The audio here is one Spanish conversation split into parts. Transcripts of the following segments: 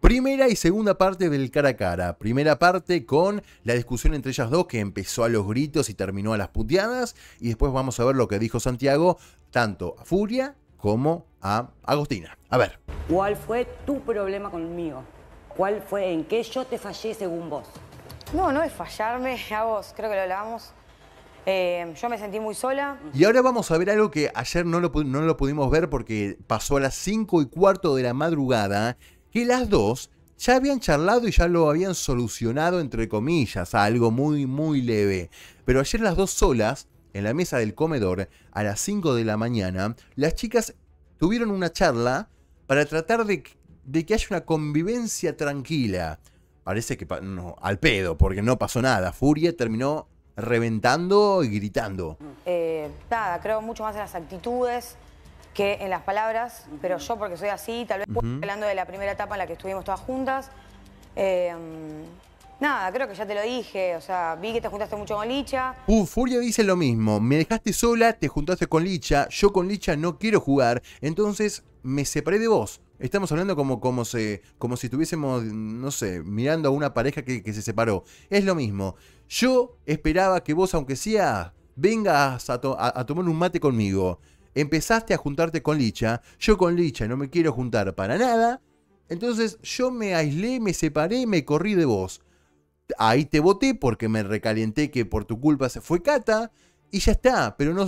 Primera y segunda parte del cara a cara. Primera parte con la discusión entre ellas dos que empezó a los gritos y terminó a las puteadas. Y después vamos a ver lo que dijo Santiago tanto a Furia como a Agostina. A ver. ¿Cuál fue tu problema conmigo? ¿Cuál fue en qué yo te fallé según vos? No, no es fallarme a vos. Creo que lo hablábamos. Eh, yo me sentí muy sola. Y ahora vamos a ver algo que ayer no lo, no lo pudimos ver porque pasó a las 5 y cuarto de la madrugada que las dos ya habían charlado y ya lo habían solucionado, entre comillas, algo muy, muy leve. Pero ayer las dos solas, en la mesa del comedor, a las 5 de la mañana, las chicas tuvieron una charla para tratar de, que haya una convivencia tranquila. Parece que al pedo, porque no pasó nada. Furia terminó reventando y gritando. Eh, nada, creo mucho más en las actitudes, que en las palabras, pero yo porque soy así, tal vez hablando de la primera etapa en la que estuvimos todas juntas. Eh, nada, creo que ya te lo dije, o sea, vi que te juntaste mucho con Licha. Uh, Furia dice lo mismo, me dejaste sola, te juntaste con Licha, yo con Licha no quiero jugar, entonces me separé de vos. Estamos hablando como, como, se, como si estuviésemos, no sé, mirando a una pareja que, se separó. Es lo mismo, yo esperaba que vos, aunque sea, vengas a tomar un mate conmigo empezaste a juntarte con Licha, yo con Licha no me quiero juntar para nada, entonces yo me aislé, me separé, me corrí de vos. Ahí te voté porque me recalenté que por tu culpa se fue Cata y ya está, pero no,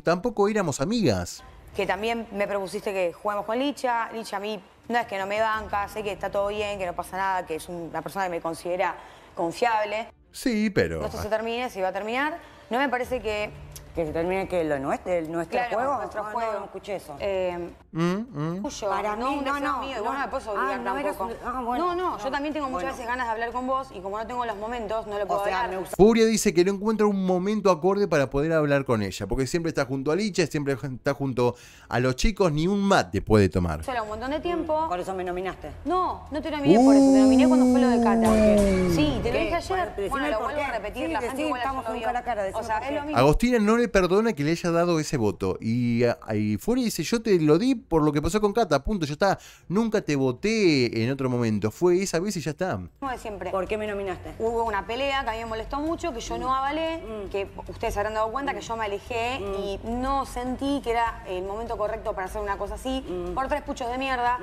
tampoco éramos amigas. Que también me propusiste que juguemos con Licha, Licha a mí no es que no me banca, sé que está todo bien, que no pasa nada, que es una persona que me considera confiable. Sí, pero... sé se termine, si va a terminar. No me parece que que se termine que lo nuestro, el nuestro juego. nuestro juego. escuché eso. Eh, mm, mm. Para no mí, no, no, no. Ah, ah, no, no, yo también tengo muchas veces ganas de hablar con vos y como no tengo los momentos, no le puedo o hablar. Furia dice que no encuentra un momento acorde para poder hablar con ella, porque siempre está junto a Licha, siempre está junto a los chicos, ni un mate puede tomar. solo un montón de tiempo. Mm. Por eso me nominaste. No, no te nominé por eso, te nominé cuando fue lo de Cata. Uh. Sí, te lo dije ayer. Bueno, lo vuelvo a repetir, la gente igual estamos cara a cara, O sea, es lo mismo. Agostina no le perdona que le haya dado ese voto. Y, ahí fuera dice, yo te lo di por lo que pasó con Cata, punto, ya está. Nunca te voté en otro momento, fue esa vez y ya está. No de siempre. ¿Por qué me nominaste? Hubo una pelea que a mí me molestó mucho, que yo no avalé, mm. que ustedes se habrán dado cuenta que yo me alejé y mm. no sentí que era el momento correcto para hacer una cosa así, mm. por tres puchos de mierda.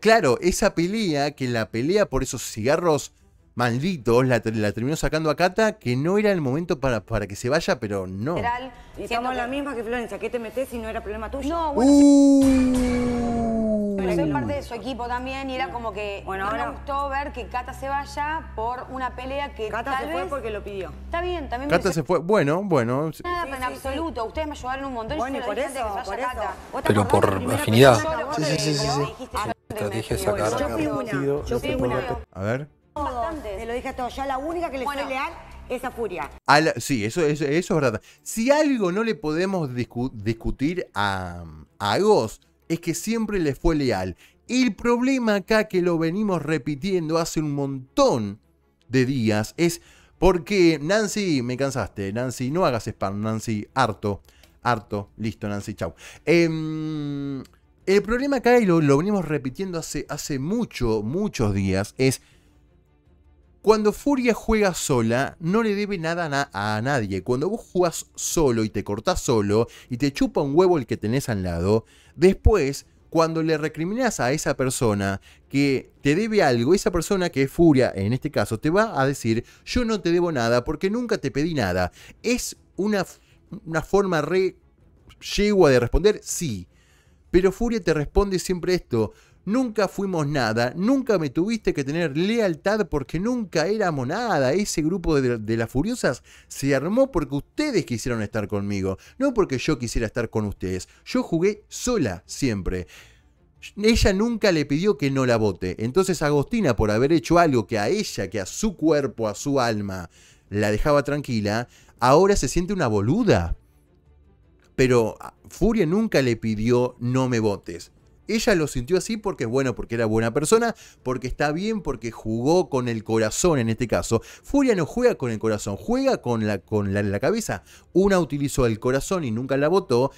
Claro, esa pelea, que la pelea por esos cigarros malditos, la, terminó sacando a Cata, que no era el momento para, para que se vaya, pero no. Y estamos la misma que Florencia, ¿qué te metes si no era problema tuyo? No, bueno. Uh. pero soy parte de su equipo también y era como que bueno, ahora, me gustó ver que Cata se vaya por una pelea que Cata tal vez... porque lo pidió. Está bien, también Cata se fue, bueno, bueno. Nada, en absoluto, ustedes me ayudaron un montón. Bueno, y por eso, por eso. Pero por afinidad. Sí, sí, sí, sí. Estrategia sacar. Yo fui una, yo fui una. A ver. Te lo dije a todos. la única que le fue leal es a Furia. sí, eso, eso, es verdad. Si algo no le podemos discutir a, a es que siempre le fue leal. El problema acá que lo venimos repitiendo hace un montón de días es porque Nancy, me cansaste, Nancy, no hagas spam, Nancy, harto, harto, listo, Nancy, chau. Em, el problema acá, y lo, venimos repitiendo hace, hace mucho, muchos días, es cuando Furia juega sola, no le debe nada a nadie. Cuando vos jugás solo y te cortás solo y te chupa un huevo el que tenés al lado, después, cuando le recriminas a esa persona que te debe algo, esa persona que es Furia en este caso, te va a decir, yo no te debo nada porque nunca te pedí nada. ¿Es una, una forma re yegua de responder? Sí. Pero Furia te responde siempre esto, Nunca fuimos nada, nunca me tuviste que tener lealtad porque nunca éramos nada. Ese grupo de, las furiosas se armó porque ustedes quisieron estar conmigo, no porque yo quisiera estar con ustedes. Yo jugué sola siempre. Ella nunca le pidió que no la vote. Entonces Agostina, por haber hecho algo que a ella, que a su cuerpo, a su alma, la dejaba tranquila, ahora se siente una boluda. Pero Furia nunca le pidió no me votes ella lo sintió así porque es bueno, porque era buena persona, porque está bien, porque jugó con el corazón en este caso. Furia no juega con el corazón, juega con la, con la, cabeza. Una utilizó el corazón y nunca la votó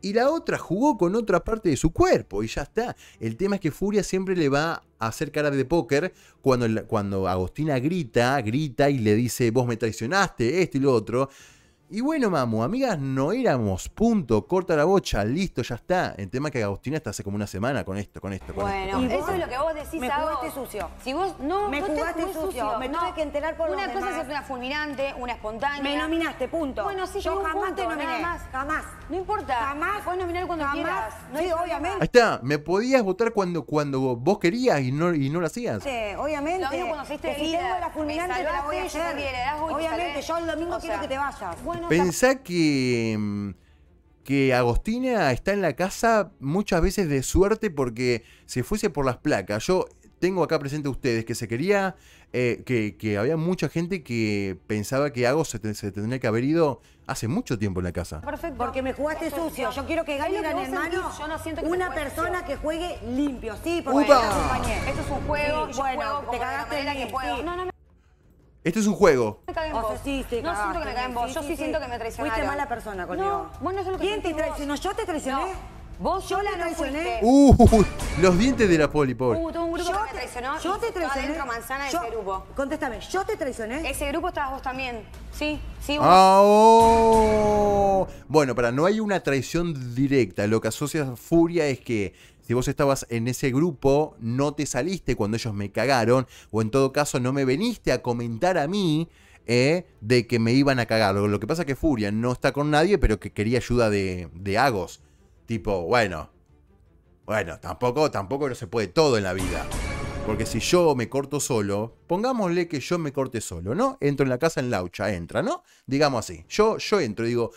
y la otra jugó con otra parte de su cuerpo y ya está. El tema es que Furia siempre le va a hacer cara de póker cuando, cuando Agostina grita, grita y le dice, vos me traicionaste, esto y lo otro. Y bueno, mamu, amigas, no éramos. Punto. Corta la bocha. Listo, ya está. El tema que Agustina está hace como una semana con esto, con esto, bueno, esto. eso es lo que vos decís Me jugaste sucio. Si vos no. Me no sucio. Me tuve que enterar por Una cosa es una fulminante, una espontánea. Me nominaste, punto. Bueno, sí, yo jamás te nominé. Jamás, No importa. Jamás. Puedes nominar cuando jamás. No sí, obviamente. Ahí está. Me podías votar cuando, cuando vos querías y no, y no lo hacías. Sí, obviamente. Lo cuando fuiste Si tengo la fulminante, la voy Obviamente, yo el domingo quiero que te vayas. Pensá que, mm, que Agostina está en la casa muchas veces de suerte porque se fuese por las placas. Yo tengo acá presente a ustedes que se quería, eh, que, había mucha gente que pensaba que Agos se, tendría que haber ido hace mucho tiempo en la casa. Perfecto. Porque me jugaste sucio. Yo quiero que gane en hermano. Yo no siento que una persona que juegue limpio, sí, porque Esto es un juego. bueno, te la que No, no, no. Este es un juego. no siento que me caen vos. yo sí, siento que me traicioné. Fuiste mala persona conmigo. No, vos no lo que ¿Quién te traicionó? ¿Yo te traicioné? Vos yo la traicioné. Uh, los dientes de la poli, pobre. Uh, un grupo yo me traicionó. Yo te traicioné. Adentro manzana de ese grupo. Contéstame, ¿yo te traicioné? Ese grupo estabas vos también. Sí, sí. Vos. Ah, oh. Bueno, para no hay una traición directa. Lo que asocia a Furia es que si vos estabas en ese grupo, no te saliste cuando ellos me cagaron, o en todo caso no me veniste a comentar a mí eh, de que me iban a cagar. Lo, que pasa es que Furia no está con nadie, pero que quería ayuda de, de Agos. Tipo, bueno, bueno, tampoco, tampoco no se puede todo en la vida. Porque si yo me corto solo, pongámosle que yo me corte solo, ¿no? Entro en la casa en laucha, entra, ¿no? Digamos así. Yo, yo entro y digo,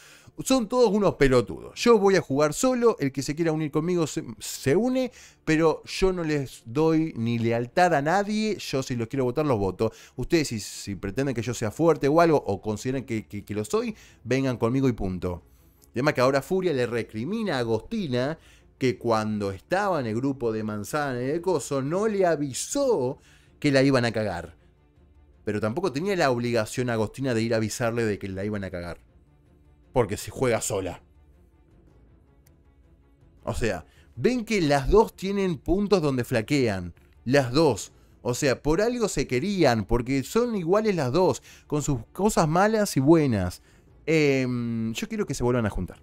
son todos unos pelotudos. Yo voy a jugar solo, el que se quiera unir conmigo se, une, pero yo no les doy ni lealtad a nadie. Yo si los quiero votar, los voto. Ustedes si, si pretenden que yo sea fuerte o algo, o consideran que, lo soy, vengan conmigo y punto. Además que ahora Furia le recrimina a Agostina que cuando estaba en el grupo de Manzana en de Coso no le avisó que la iban a cagar. Pero tampoco tenía la obligación Agostina de ir a avisarle de que la iban a cagar porque se juega sola. O sea, ven que las dos tienen puntos donde flaquean. Las dos. O sea, por algo se querían, porque son iguales las dos, con sus cosas malas y buenas. Em, yo quiero que se vuelvan a juntar.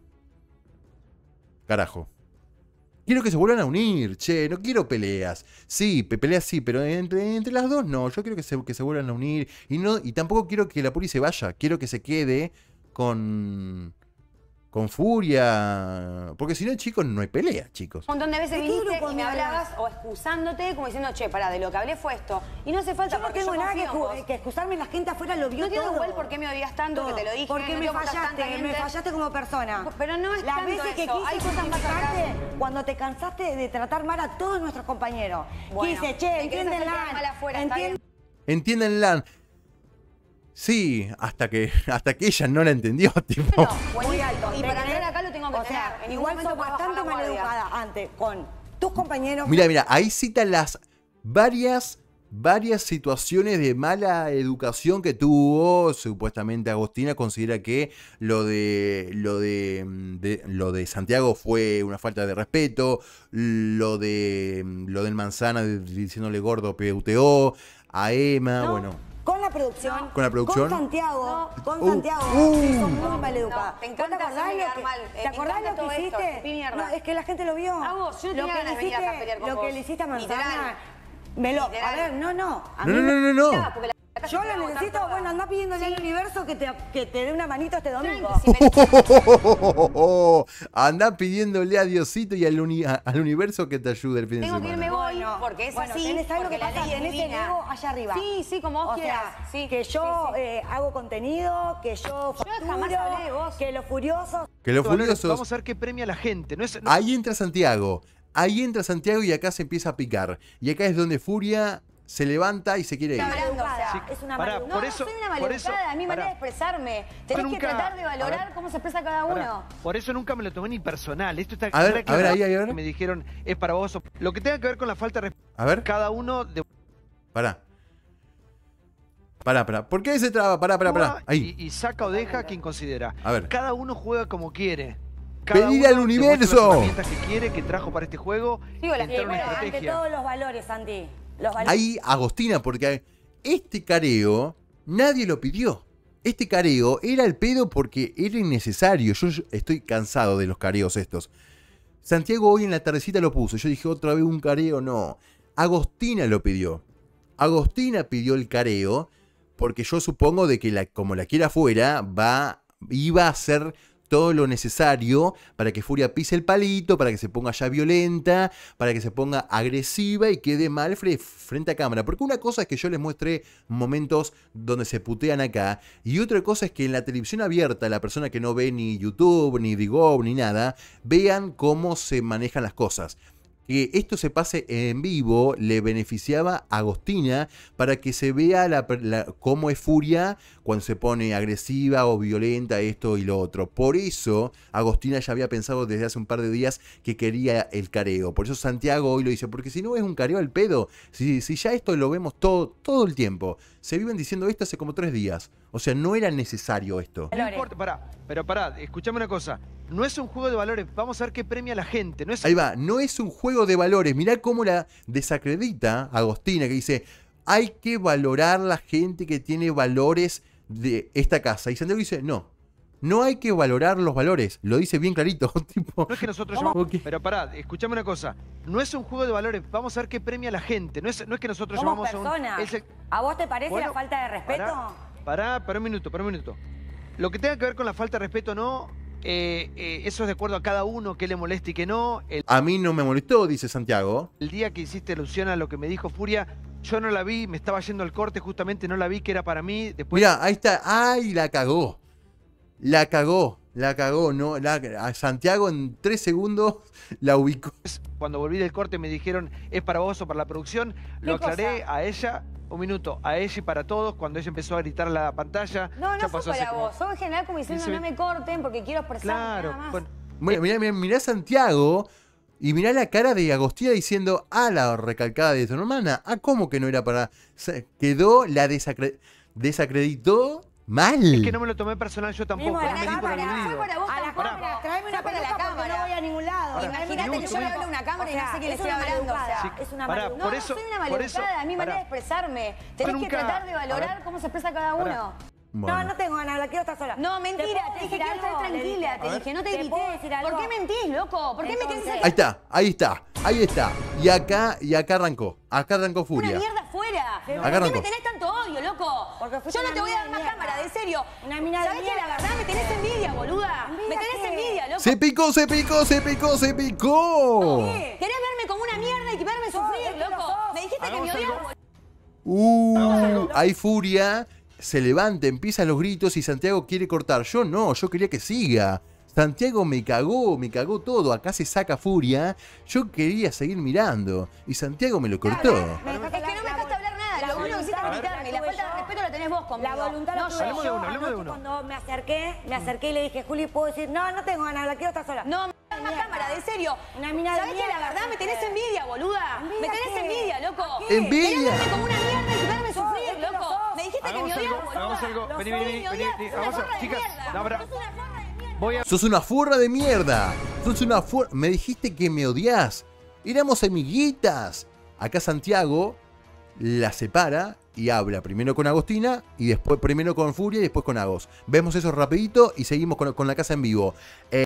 Carajo. Quiero que se vuelvan a unir, che, no quiero peleas. Sí, peleas sí, pero entre, las dos no. Yo quiero que se, que se vuelvan a unir. Y, no, y tampoco quiero que la Puri se vaya, quiero que se quede con con furia. Porque si no, chicos, no hay pelea, chicos. Un montón de veces viniste y me hablabas o excusándote, como diciendo, che, pará, de lo que hablé fue esto. Y no hace falta yo no tengo nada que, excusarme, la gente afuera lo vio No todo. tengo igual por qué me odias tanto, que te lo dije. Porque me fallaste, me fallaste como persona. Pero no es Las veces que quise hay cosas más cuando te cansaste de tratar mal a todos nuestros compañeros. Bueno, quise, che, entienden lan Sí, hasta que hasta que ella no la entendió, tipo. muy alto. Y para acá lo tengo que igual fue bastante maleducada antes con tus compañeros. Mira, mira, ahí cita las varias varias situaciones de mala educación que tuvo. Supuestamente Agostina considera que lo de, lo de, mm, lo de Santiago fue una falta de respeto, lo de mm, lo del Manzana diciéndole gordo PUTO, a Emma, bueno ¿Con la producción? Con Santiago. Con uh, Santiago. Uh. Son muy maleducadas. No, te encanta lo que, hiciste? no, es que la gente lo vio. A ah, vos, yo lo que le hiciste, a Lo que le hiciste a Manzana. Me lo, a ver, no, no. A no, mí no, no, no. Yo lo necesito, bueno, anda pidiéndole al universo que te, que te dé una manito este domingo. anda pidiéndole a Diosito y al, al, universo que te ayude el fin Tengo de semana. Tengo que irme voy, porque es bueno, Tenés algo que pasa, en este ego allá arriba. Sí, sí, como vos quieras. sí, que yo eh, hago contenido, que yo yo jamás hablé de que los furiosos... Que lo furioso Vamos a ver qué premia la gente. Ahí entra Santiago. Ahí entra Santiago y acá se empieza a picar. Y acá es donde Furia se levanta y se quiere ir. Maleducada. Sí. Es una Pará, por eso- no, soy una por eso- mi manera de expresarme. Tenés que tratar de valorar cómo se expresa cada uno. Por eso nunca me lo tomé ni personal. Esto está A ver, a ver, a ver. Me dijeron, es para vos. Lo que tenga que ver con la falta de respeto, A ver, cada uno de pará. Pará, pará. ¿Por qué se traba? Pará, pará, pará. Ahí. Y, saca o deja quien considera. A ver. Cada uno juega como quiere. Pedir al universo. herramientas que quiere, que trajo para este juego. Digo, la- ante todos los valores, Andy Ahí Agostina, porque este careo nadie lo pidió. Este careo era el pedo porque era innecesario. Yo estoy cansado de los careos estos. Santiago hoy en la tardecita lo puso. Yo dije otra vez un careo, no. Agostina lo pidió. Agostina pidió el careo porque yo supongo de que la, como la quiera fuera, va, iba a ser todo lo necesario para que Furia pise el palito, para que se ponga ya violenta, para que se ponga agresiva y quede mal frente a cámara. Porque una cosa es que yo les muestre momentos donde se putean acá y otra cosa es que en la televisión abierta la persona que no ve ni YouTube, ni Digov, ni nada, vean cómo se manejan las cosas que esto se pase en vivo le beneficiaba a Agostina para que se vea la, cómo es Furia cuando se pone agresiva o violenta, esto y lo otro. Por eso Agostina ya había pensado desde hace un par de días que quería el careo. Por eso Santiago hoy lo dice, porque si no es un careo al pedo, si, ya esto lo vemos todo, todo el tiempo. Se viven diciendo esto hace como tres días. O sea, no era necesario esto. No pará, pero pará, escuchame una cosa. No es un juego de valores. Vamos a ver qué premia la gente. No es... Ahí va, no es un juego de valores. Mirá cómo la desacredita Agostina, que dice: hay que valorar la gente que tiene valores de esta casa. Y Santiago dice: no. No hay que valorar los valores, lo dice bien clarito. tipo, no es que nosotros llamamos. Pero pará, escuchame una cosa. No es un juego de valores, vamos a ver qué premia la gente. No es, no es que nosotros llamamos a vos te parece la falta de respeto? Pará, pará, pará un minuto, pará un minuto. Lo que tenga que ver con la falta de respeto no, eh, eh, eso es de acuerdo a cada uno, que le moleste y que no. a mí no me molestó, dice Santiago. El día que hiciste alusión a lo que me dijo Furia, yo no la vi, me estaba yendo al corte, justamente no la vi, que era para mí. Después... Mira, ahí está. ¡Ay, la cagó! La cagó, la cagó, ¿no? La, a Santiago en tres segundos la ubicó. Cuando volví del corte me dijeron, ¿es para vos o para la producción? Lo aclaré a ella, un minuto a ella y para todos. Cuando ella empezó a gritar la pantalla... No, no fue para vos. Son en general como diciendo no me corten porque quiero expresarme claro, nada más. Eh, mirá, Santiago y mirá la cara de Agostía diciendo a ah, la recalcada de su hermana. a ah, ¿cómo que no era para...? quedó, la desacreditó Mal. Es que no me lo tomé personal yo tampoco. Mimo, a la cámara, a tráeme una para la cámara. No voy a ningún lado. Imagínate que yo le hablo a una cámara y no sé qué le estoy hablando. Es una maleducada. No, soy una maleducada, a mi manera de expresarme. Tenés que tratar de valorar cómo se expresa cada uno. No, no tengo ganas, quiero estar sola. No, mentira, te, te dije quiero estar tranquila, te dije, no te, ¿Te grité. ¿Por qué mentís, loco? ¿Por qué me querés Ahí está, ahí está, ahí está. Y acá, y acá arrancó, acá arrancó Furia. Una mierda afuera. Acá arrancó. ¿Por qué me tenés loco. yo no te voy a dar más cámara, de serio. Una mina que la verdad me tenés envidia, boluda? me tenés envidia, loco. Se picó, se picó, se picó, se picó. ¿Qué? ¿Querés verme como una mierda y verme sufrir, loco? Me dijiste que me odiabas. Uh, hay furia. Se levanta, empiezan los gritos y Santiago quiere cortar. Yo no, yo quería que siga. Santiago me cagó, me cagó todo. Acá se saca furia. Yo quería seguir mirando. Y Santiago me lo cortó tenés vos conmigo. La voluntad no, la tuve yo. uno, anoche de uno. Cuando me acerqué, me acerqué y le dije, Juli, ¿puedo decir? No, no tengo ganas, la quiero estar sola. No, una cámara, de serio. Una mina de ¿Sabés la verdad me tenés envidia, boluda? me tenés envidia, loco. ¿Envidia? Tenés como una mierda y darme sufrir, loco. me dijiste que me odiabas, Vamos a algo, vení, vení, vení. Vamos chicas. Sos una furra de mierda. Sos una furra. Me dijiste que me odias. Éramos amiguitas. Acá Santiago la separa y habla primero con Agostina y después primero con Furia y después con Agos. Vemos eso rapidito y seguimos con, la casa en vivo. Eh,